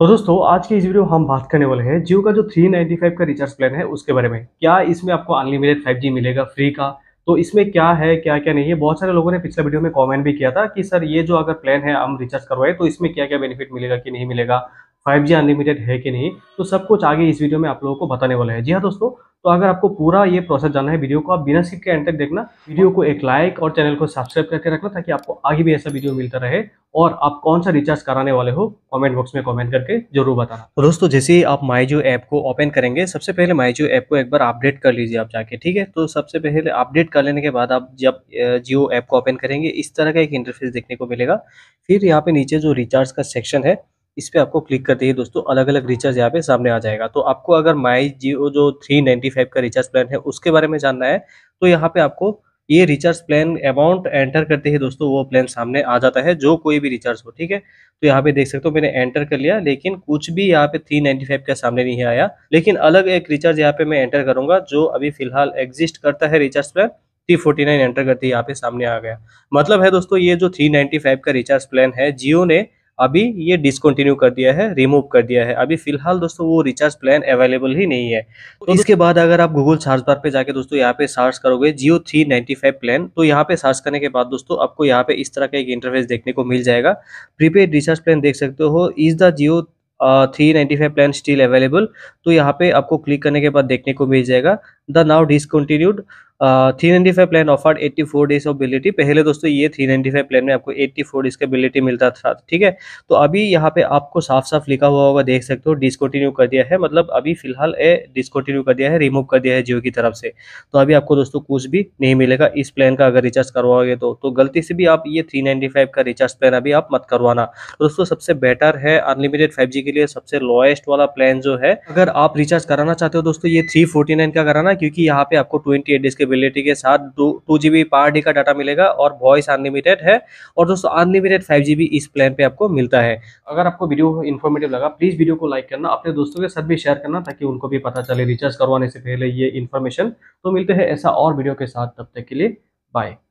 तो दोस्तों आज के इस वीडियो में हम बात करने वाले हैं जियो का जो 395 का रिचार्ज प्लान है उसके बारे में क्या इसमें आपको अनलिमिटेड 5G मिलेगा फ्री का तो इसमें क्या है क्या क्या नहीं है बहुत सारे लोगों ने पिछले वीडियो में कमेंट भी किया था कि सर ये जो अगर प्लान है हम रिचार्ज करवाए तो इसमें क्या क्या बेनिफिट मिलेगा कि नहीं मिलेगा फाइव जी अनलिमिटेड है कि नहीं तो सब कुछ आगे इस वीडियो में आप लोगों को बताने वाला है जी हाँ दोस्तों तो अगर आपको पूरा ये प्रोसेस जानना है वीडियो को आप बिना स्किप के एंड तक देखना वीडियो को एक लाइक और चैनल को सब्सक्राइब करके रखना ताकि आपको आगे भी ऐसा वीडियो मिलता रहे और आप कौन सा रिचार्ज कराने वाले हो कमेंट बॉक्स में कमेंट करके जरूर बताना तो दोस्तों जैसे ही आप जियो ऐप को ओपन करेंगे सबसे पहले माइजो ऐप को एक बार अपडेट कर लीजिए आप जाके ठीक है तो सबसे पहले अपडेट कर लेने के बाद आप जब जियो ऐप को ओपन करेंगे इस तरह का एक इंटरफेस देखने को मिलेगा फिर यहाँ पे नीचे जो रिचार्ज का सेक्शन है इस पर आपको क्लिक करते ही दोस्तों अलग अलग रिचार्ज यहाँ पे सामने आ जाएगा तो आपको अगर माई जियो जो थ्री नाइन्टी फाइव का रिचार्ज प्लान है उसके बारे में जानना है तो यहाँ पे आपको ये रिचार्ज प्लान अमाउंट एंटर करते ही दोस्तों वो प्लान सामने आ जाता है जो कोई भी रिचार्ज हो ठीक है तो यहाँ पे देख सकते हो मैंने एंटर कर लिया लेकिन कुछ भी यहाँ पे 395 का सामने नहीं आया लेकिन अलग एक रिचार्ज यहाँ पे मैं एंटर करूंगा जो अभी फिलहाल एग्जिस्ट करता है recharge plan three forty nine enter करते यहाँ पे सामने आ गया मतलब है दोस्तों ये जो थ्री नाइन्टी फाइव का रिचार्ज प्लान है जियो ने अभी ये डिसकंटिन्यू कर दिया है रिमूव कर दिया है अभी फिलहाल दोस्तों वो रिचार्ज प्लान अवेलेबल ही नहीं है तो, तो इसके बाद अगर आप गूगल सर्च बार पे जाके दोस्तों यहाँ पे सर्च करोगे Jio three ninety five plan तो यहाँ पे सर्च करने के बाद दोस्तों आपको यहाँ पे इस तरह का एक इंटरफेस देखने को मिल जाएगा प्रीपेड रिचार्ज प्लान देख सकते हो is the Jio three ninety five plan still available तो यहाँ पे आपको क्लिक करने के बाद देखने को मिल जाएगा the now discontinued three ninety five plan offered eighty four days of validity पहले दोस्तों ये थ्री नाइन्टी फाइव प्लान में आपको एट्टी फोर डेज का बिलिटी मिलता था ठीक है तो अभी यहाँ पे आपको साफ साफ लिखा हुआ होगा देख सकते हो डिसकंटिन्यू कर दिया है मतलब अभी फिलहाल ए डिसकंटिन्यू कर दिया है रिमूव कर दिया है जियो की तरफ से तो अभी आपको दोस्तों कुछ भी नहीं मिलेगा इस प्लान का अगर रिचार्ज करवाओगे तो तो गलती से भी आप ये थ्री नाइन्टी फाइव का रिचार्ज प्लान अभी आप मत करवाना दोस्तों सबसे बेटर है अनलिमिटेड फाइव जी के लिए सबसे लोएस्ट वाला प्लान जो है अगर आप रिचार्ज कराना चाहते हो दोस्तों ये थ्री फोर्टी नाइन का कराना क्योंकि यहाँ पे आपको ट्वेंटी एट डेज के एलिजिबिलिटी के साथ टू जी पर डे का डाटा मिलेगा और वॉइस अनलिमिटेड है और दोस्तों अनलिमिटेड फाइव जी इस प्लान पे आपको मिलता है अगर आपको वीडियो इन्फॉर्मेटिव लगा प्लीज़ वीडियो को लाइक करना अपने दोस्तों के साथ भी शेयर करना ताकि उनको भी पता चले रिचार्ज करवाने से पहले ये इन्फॉर्मेशन तो मिलते हैं ऐसा और वीडियो के साथ तब तक के लिए बाय